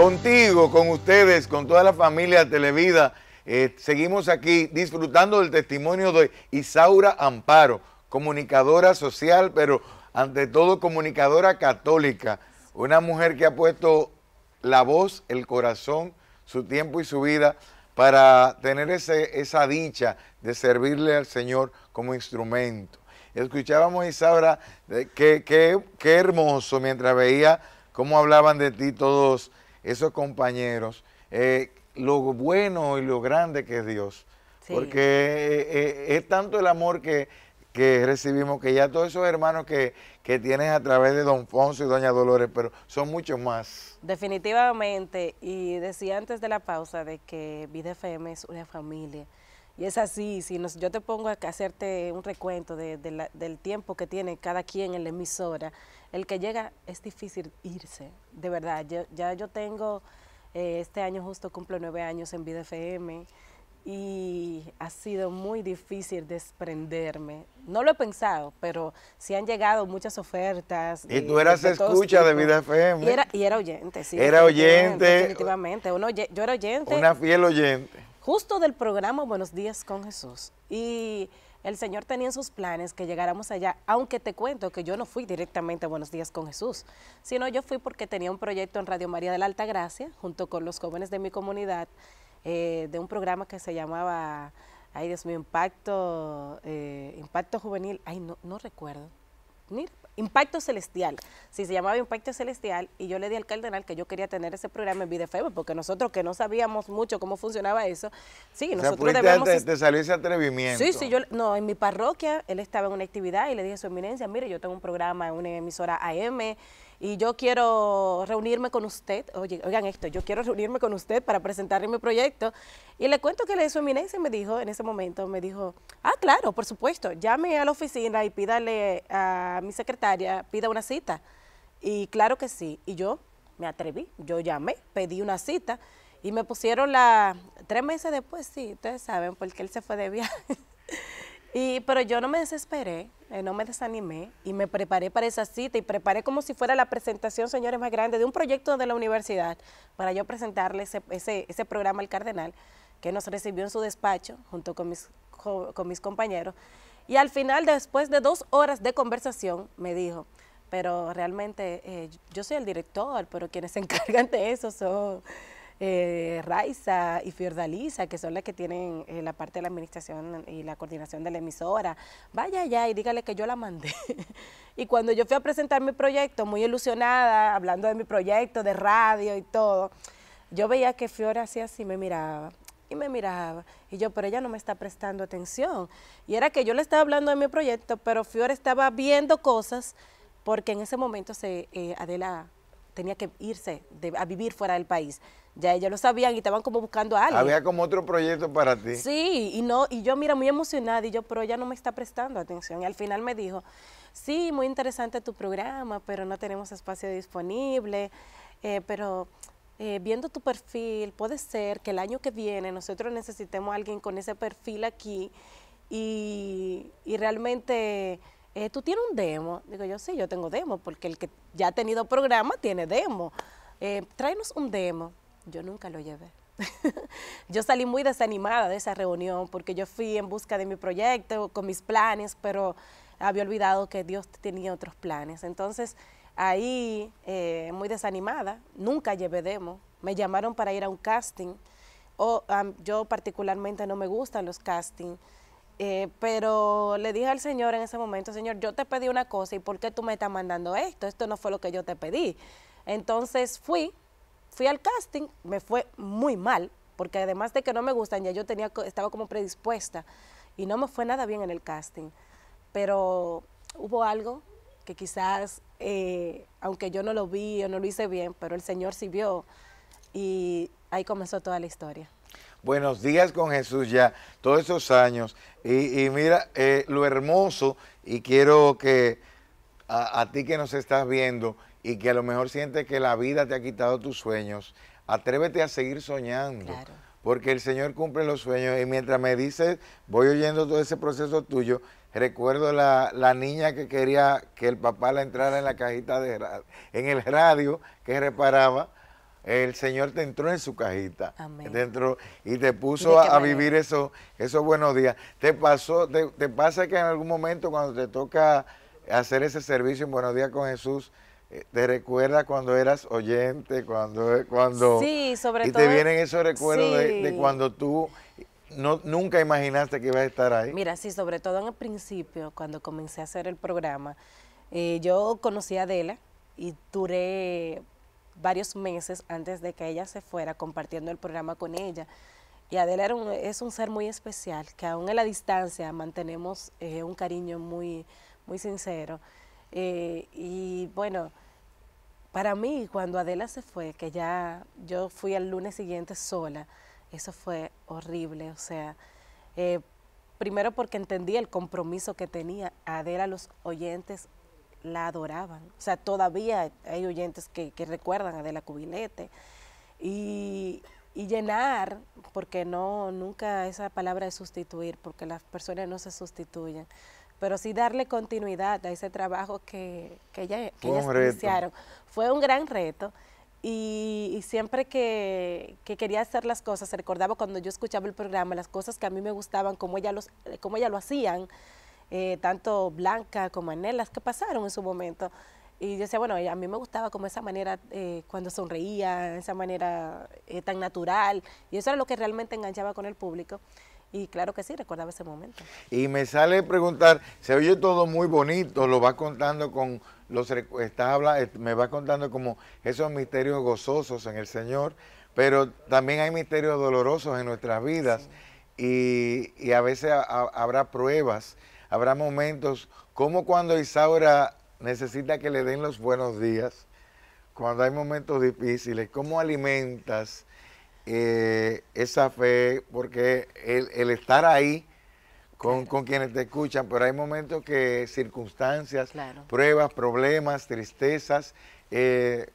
contigo, con ustedes, con toda la familia Televida. Eh, seguimos aquí disfrutando del testimonio de Isaura Amparo, comunicadora social, pero ante todo comunicadora católica, una mujer que ha puesto la voz, el corazón, su tiempo y su vida para tener ese, esa dicha de servirle al Señor como instrumento. Escuchábamos, Isaura, qué hermoso mientras veía cómo hablaban de ti todos esos compañeros, eh, lo bueno y lo grande que es Dios. Porque eh, eh, es tanto el amor que, recibimos, que ya todos esos hermanos que, que tienes a través de Don Fonso y Doña Dolores, pero son muchos más. Definitivamente, y decía antes de la pausa de que Vida FM es una familia, y es así, si nos, yo te pongo a hacerte un recuento del tiempo que tiene cada quien en la emisora, el que llega es difícil irse, de verdad. Yo, ya yo tengo, eh, este año justo cumplo nueve años en Vida FM y ha sido muy difícil desprenderme. No lo he pensado, pero sí han llegado muchas ofertas. Y, eh, tú eras escucha de Vida FM. ¿eh? Y era, oyente, sí. Era oyente. Definitivamente. Uno, yo era oyente. Una fiel oyente. Justo del programa Buenos Días con Jesús. Y el Señor tenía en sus planes que llegáramos allá, aunque te cuento que yo no fui directamente a Buenos Días con Jesús, sino yo fui porque tenía un proyecto en Radio María de la Alta Gracia, junto con los jóvenes de mi comunidad, eh, de un programa que se llamaba, ay Dios mío, Impacto, eh, Impacto Juvenil, ay no, no recuerdo, Impacto Celestial. si se llamaba Impacto Celestial y yo le di al cardenal que yo quería tener ese programa en Videfebre porque nosotros que no sabíamos mucho cómo funcionaba eso, sí, o nosotros sea, de salir ese atrevimiento. Sí, sí, yo, no, en mi parroquia él estaba en una actividad y le dije a su eminencia, mire, yo tengo un programa en una emisora AM y yo quiero reunirme con usted, oye, oigan esto, yo quiero reunirme con usted para presentarle mi proyecto. Y le cuento que le su eminencia me dijo, en ese momento, me dijo, ah, claro, por supuesto, llame a la oficina y pídale a mi secretaria, pida una cita. Y claro que sí, y yo me atreví, yo llamé, pedí una cita y me pusieron la, tres meses después, sí, ustedes saben, porque él se fue de viaje. Y, pero yo no me desesperé, eh, no me desanimé y me preparé para esa cita y preparé como si fuera la presentación, señores, más grande de un proyecto de la universidad para yo presentarle ese, ese, programa al cardenal que nos recibió en su despacho junto con mis, con mis compañeros. Y al final, después de dos horas de conversación, me dijo, pero realmente eh, yo soy el director, pero quienes se encargan de eso son eh, Raiza y Fiordalisa, que son las que tienen eh, la parte de la administración y la coordinación de la emisora, vaya allá y dígale que yo la mandé. y cuando yo fui a presentar mi proyecto, muy ilusionada, hablando de mi proyecto de radio y todo, yo veía que fior hacía así, me miraba y me miraba. Y yo, pero ella no me está prestando atención. Y era que yo le estaba hablando de mi proyecto, pero Fiora estaba viendo cosas porque en ese momento se, eh, Adela tenía que irse a vivir fuera del país. Ya ellos lo sabían y estaban como buscando algo. Había como otro proyecto para ti. Sí, y no, y yo mira muy emocionada y yo, pero ella no me está prestando atención. Y al final me dijo, sí, muy interesante tu programa, pero no tenemos espacio disponible, eh, pero eh, viendo tu perfil, puede ser que el año que viene nosotros necesitemos a alguien con ese perfil aquí y, y realmente eh, ¿tú tienes un demo? Digo yo, sí, yo tengo demo, porque el que ya ha tenido programa tiene demo. Eh, tráenos un demo. Yo nunca lo llevé. yo salí muy desanimada de esa reunión porque yo fui en busca de mi proyecto, con mis planes, pero había olvidado que Dios tenía otros planes. Entonces, ahí, eh, muy desanimada, nunca llevé demo. Me llamaron para ir a un casting. O, yo particularmente no me gustan los castings eh, pero le dije al Señor en ese momento, Señor, yo te pedí una cosa y ¿por qué tú me estás mandando esto? Esto no fue lo que yo te pedí. Entonces fui, fui al casting, me fue muy mal, porque además de que no me gustan, ya yo tenía, estaba como predispuesta y no me fue nada bien en el casting. Pero hubo algo que quizás, eh, aunque yo no lo vi o no lo hice bien, pero el Señor sí vio y ahí comenzó toda la historia. Buenos días con Jesús ya, todos esos años. Y, mira eh, lo hermoso, y quiero que a, ti que nos estás viendo y que a lo mejor sientes que la vida te ha quitado tus sueños, atrévete a seguir soñando. Porque el Señor cumple los sueños. Y mientras me dices, voy oyendo todo ese proceso tuyo, recuerdo la, la niña que quería que el papá la entrara en la cajita de en el radio que reparaba el Señor te entró en su cajita. Amén. y te puso a, vivir esos buenos días. ¿Te, pasó, te, pasa que en algún momento cuando te toca hacer ese servicio en Buenos Días con Jesús, eh, te recuerda cuando eras oyente, cuando... cuando sí, sobre todo. Y te vienen esos recuerdos de, cuando tú no, nunca imaginaste que ibas a estar ahí. Mira, sí, sobre todo en el principio, cuando comencé a hacer el programa, eh, yo conocí a Adela y duré varios meses antes de que ella se fuera compartiendo el programa con ella. Y Adela es un ser muy especial, que aún a la distancia mantenemos eh, un cariño muy, muy sincero. Eh, y bueno, para mí cuando Adela se fue, que ya yo fui al lunes siguiente sola, eso fue horrible, o sea, eh, primero porque entendí el compromiso que tenía Adela, los oyentes, la adoraban. O sea, todavía hay oyentes que, recuerdan a la Cubilete. Y, y, llenar, porque no, nunca esa palabra de sustituir, porque las personas no se sustituyen, pero sí darle continuidad a ese trabajo que, que, ella, que ellas iniciaron. Fue un gran reto. Y, siempre que, que, quería hacer las cosas, recordaba cuando yo escuchaba el programa, las cosas que a mí me gustaban, como ella, los, cómo ella lo hacían, eh, tanto Blanca como Anelas, que pasaron en su momento. Y yo decía, bueno, a mí me gustaba como esa manera eh, cuando sonreía, esa manera eh, tan natural. Y eso era lo que realmente enganchaba con el público. Y claro que sí, recordaba ese momento. Y me sale preguntar, se oye todo muy bonito, lo va contando con los está, me va contando como esos misterios gozosos en el Señor, pero también hay misterios dolorosos en nuestras vidas y, a veces habrá pruebas habrá momentos como cuando Isaura necesita que le den los buenos días, cuando hay momentos difíciles, cómo alimentas eh, esa fe, porque el, estar ahí con, quienes te escuchan, pero hay momentos que circunstancias, pruebas, problemas, tristezas, eh,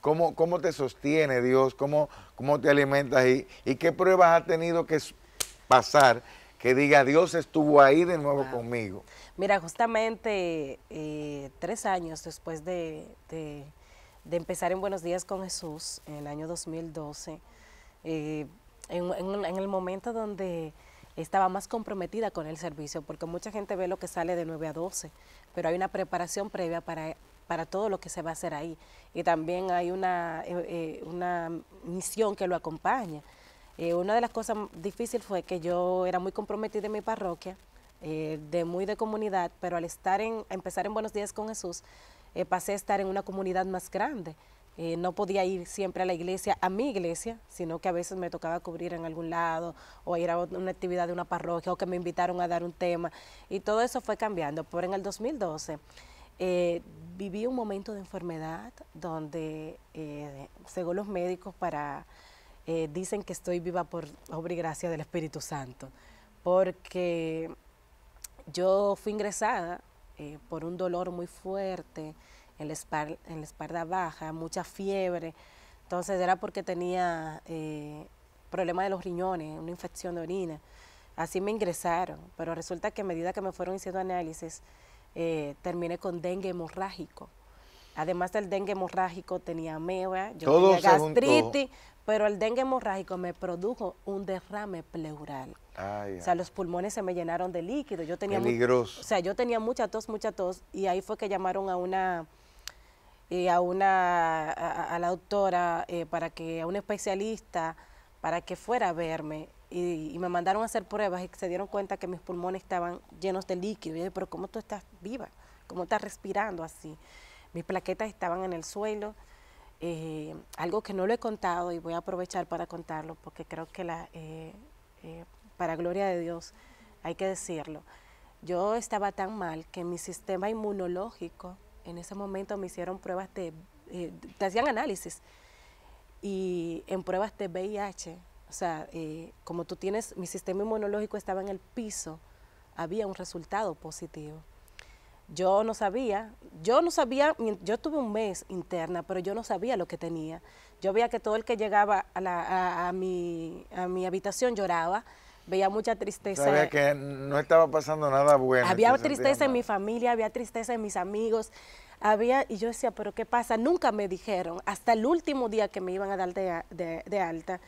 ¿cómo, te sostiene Dios? ¿Cómo, cómo te alimentas? ¿Y, ¿Y qué pruebas has tenido que pasar que diga Dios estuvo ahí de nuevo conmigo. Mira, justamente eh, tres años después de, empezar en Buenos Días con Jesús, en el año 2012, eh, en, el momento donde estaba más comprometida con el servicio, porque mucha gente ve lo que sale de 9 a 12, pero hay una preparación previa para, todo lo que se va a hacer ahí. Y también hay una, eh, una misión que lo acompaña. Eh, una de las cosas difíciles fue que yo era muy comprometida en mi parroquia, eh, de muy de comunidad, pero al estar en, empezar en Buenos Días con Jesús, eh, pasé a estar en una comunidad más grande. no podía ir siempre a la iglesia, a mi iglesia, sino que a veces me tocaba cubrir en algún lado o ir a una actividad de una parroquia o que me invitaron a dar un tema. Y todo eso fue cambiando. Pero en el 2012 viví un momento de enfermedad donde, según los médicos, para eh, dicen que estoy viva por obra y gracia del Espíritu Santo, porque yo fui ingresada eh, por un dolor muy fuerte en la, en la, espalda baja, mucha fiebre, entonces era porque tenía eh, problema de los riñones, una infección de orina. Así me ingresaron, pero resulta que a medida que me fueron haciendo análisis, eh, terminé con dengue hemorrágico. Además del dengue hemorrágico, tenía ameba, yo tenía gastritis, pero el dengue hemorrágico me produjo un derrame pleural. Ay, o sea, los pulmones se me llenaron de líquido. Yo tenía peligroso. o sea, yo tenía mucha tos, mucha tos. Y ahí fue que llamaron a una eh, a una a, la doctora eh, para que a un especialista para que fuera a verme y, y, me mandaron a hacer pruebas y se dieron cuenta que mis pulmones estaban llenos de líquido. Y yo dije, pero ¿cómo tú estás viva? ¿Cómo estás respirando así? Mis plaquetas estaban en el suelo. Eh, algo que no lo he contado y voy a aprovechar para contarlo porque creo que eh, eh, para gloria de Dios hay que decirlo. Yo estaba tan mal que mi sistema inmunológico, en ese momento me hicieron pruebas de, te hacían análisis y en pruebas de VIH, o sea, como tú tienes, mi sistema inmunológico estaba en el piso, había un resultado positivo. Yo no sabía, yo no sabía, yo tuve un mes interna, pero yo no sabía lo que tenía. Yo veía que todo el que llegaba a, la, a, mi, a mi habitación lloraba, veía mucha tristeza. Sabía que no estaba pasando nada bueno. Había tristeza en mi familia, había tristeza en mis amigos, había, y yo decía, pero ¿qué pasa? Nunca me dijeron, hasta el último día que me iban a dar de, alta.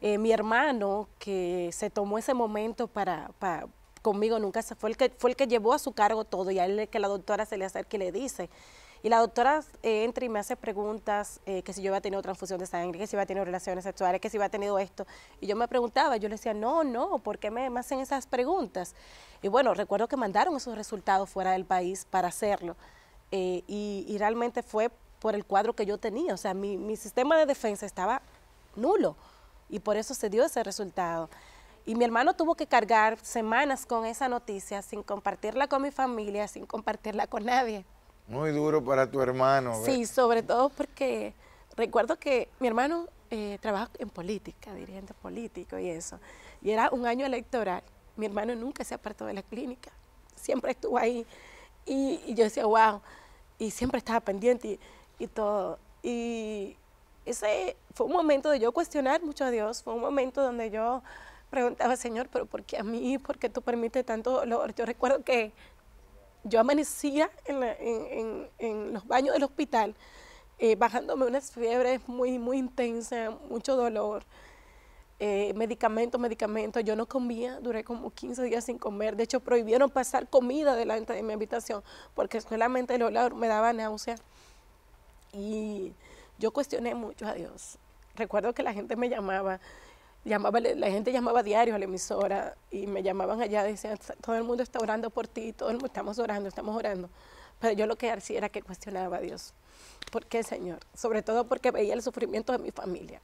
Eh, mi hermano, que se tomó ese momento para, conmigo nunca se fue el que fue el que llevó a su cargo todo y a él que la doctora se le el que le dice. Y la doctora eh, entra y me hace preguntas, eh, que si yo había tenido transfusión de sangre, que si había tenido relaciones sexuales, que si había tenido esto. Y yo me preguntaba, yo le decía, no, no, ¿por qué me, hacen esas preguntas? Y bueno, recuerdo que mandaron esos resultados fuera del país para hacerlo. Eh, y, realmente fue por el cuadro que yo tenía. O sea, mi sistema de defensa estaba nulo. Y por eso se dio ese resultado. Y mi hermano tuvo que cargar semanas con esa noticia sin compartirla con mi familia, sin compartirla con nadie. Muy duro para tu hermano. Sí, sobre todo porque recuerdo que mi hermano eh, trabaja en política, dirigente político y eso. Y era un año electoral. Mi hermano nunca se apartó de la clínica, siempre estuvo ahí. Y, yo decía, wow, y siempre estaba pendiente y todo. Y ese fue un momento de yo cuestionar mucho a Dios, fue un momento donde yo preguntaba, Señor, pero ¿por qué a mí? ¿Por qué tú permites tanto dolor? Yo recuerdo que yo amanecía en, los baños del hospital, eh, bajándome unas fiebres muy, muy intensas, mucho dolor, eh, medicamentos, medicamentos. Yo no comía, duré como 15 días sin comer. De hecho, prohibieron pasar comida delante de mi habitación porque solamente el olor me daba náusea Y yo cuestioné mucho a Dios. Recuerdo que la gente me llamaba llamaba, la gente llamaba diario a la emisora y me llamaban allá, decían, todo el mundo está orando por ti, todo el mundo, estamos orando, estamos orando. Pero yo lo que hacía era que cuestionaba a Dios. ¿Por qué, Señor? Sobre todo porque veía el sufrimiento de mi familia.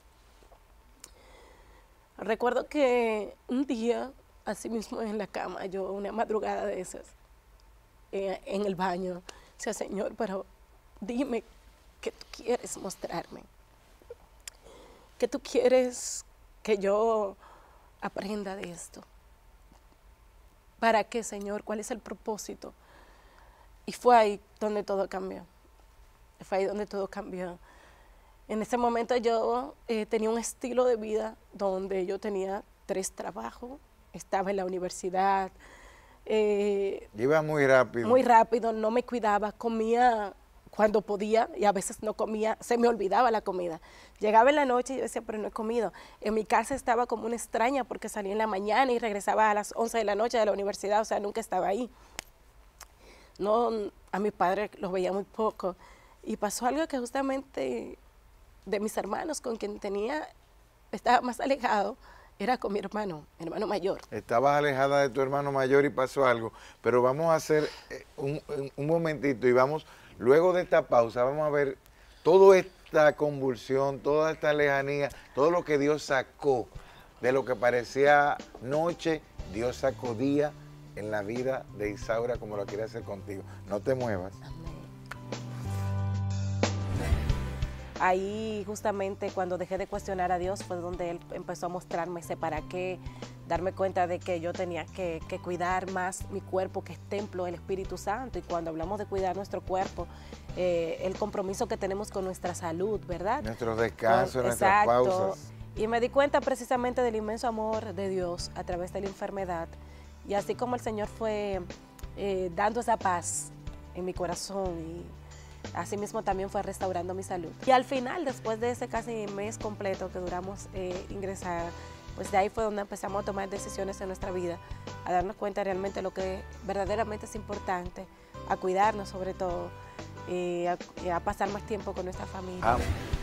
Recuerdo que un día, así mismo en la cama, yo una madrugada de esas, eh, en el baño, decía, Señor, pero dime qué tú quieres mostrarme, ¿Qué tú quieres que yo aprenda de esto. ¿Para qué, Señor? ¿Cuál es el propósito? Y fue ahí donde todo cambió. Fue ahí donde todo cambió. En ese momento yo eh, tenía un estilo de vida donde yo tenía tres trabajos, estaba en la universidad. Eh, Iba muy rápido. Muy rápido, no me cuidaba, comía cuando podía y a veces no comía, se me olvidaba la comida. Llegaba en la noche y yo decía, pero no he comido. En mi casa estaba como una extraña porque salía en la mañana y regresaba a las 11 de la noche de la universidad, o sea, nunca estaba ahí. No, a mis padres los veía muy poco. Y pasó algo que justamente de mis hermanos con quien tenía, estaba más alejado, era con mi hermano, mi hermano mayor. Estabas alejada de tu hermano mayor y pasó algo, pero vamos a hacer eh, un momentito y vamos Luego de esta pausa vamos a ver toda esta convulsión, toda esta lejanía, todo lo que Dios sacó de lo que parecía noche, Dios sacó día en la vida de Isaura como lo quiere hacer contigo. No te muevas. Ahí justamente cuando dejé de cuestionar a Dios fue donde Él empezó a mostrarme ese para qué, darme cuenta de que yo tenía que, cuidar más mi cuerpo, que es templo del Espíritu Santo. Y cuando hablamos de cuidar nuestro cuerpo, eh, el compromiso que tenemos con nuestra salud, ¿verdad? Nuestros descansos, nuestras pausas. Y me di cuenta precisamente del inmenso amor de Dios a través de la enfermedad. Y así como el Señor fue eh, dando esa paz en mi corazón y mismo también fue restaurando mi salud. Y al final, después de ese casi mes completo que duramos eh, ingresar, pues de ahí fue donde empezamos a tomar decisiones en nuestra vida, a darnos cuenta realmente de lo que verdaderamente es importante, a cuidarnos sobre todo y a, pasar más tiempo con nuestra familia. Ah,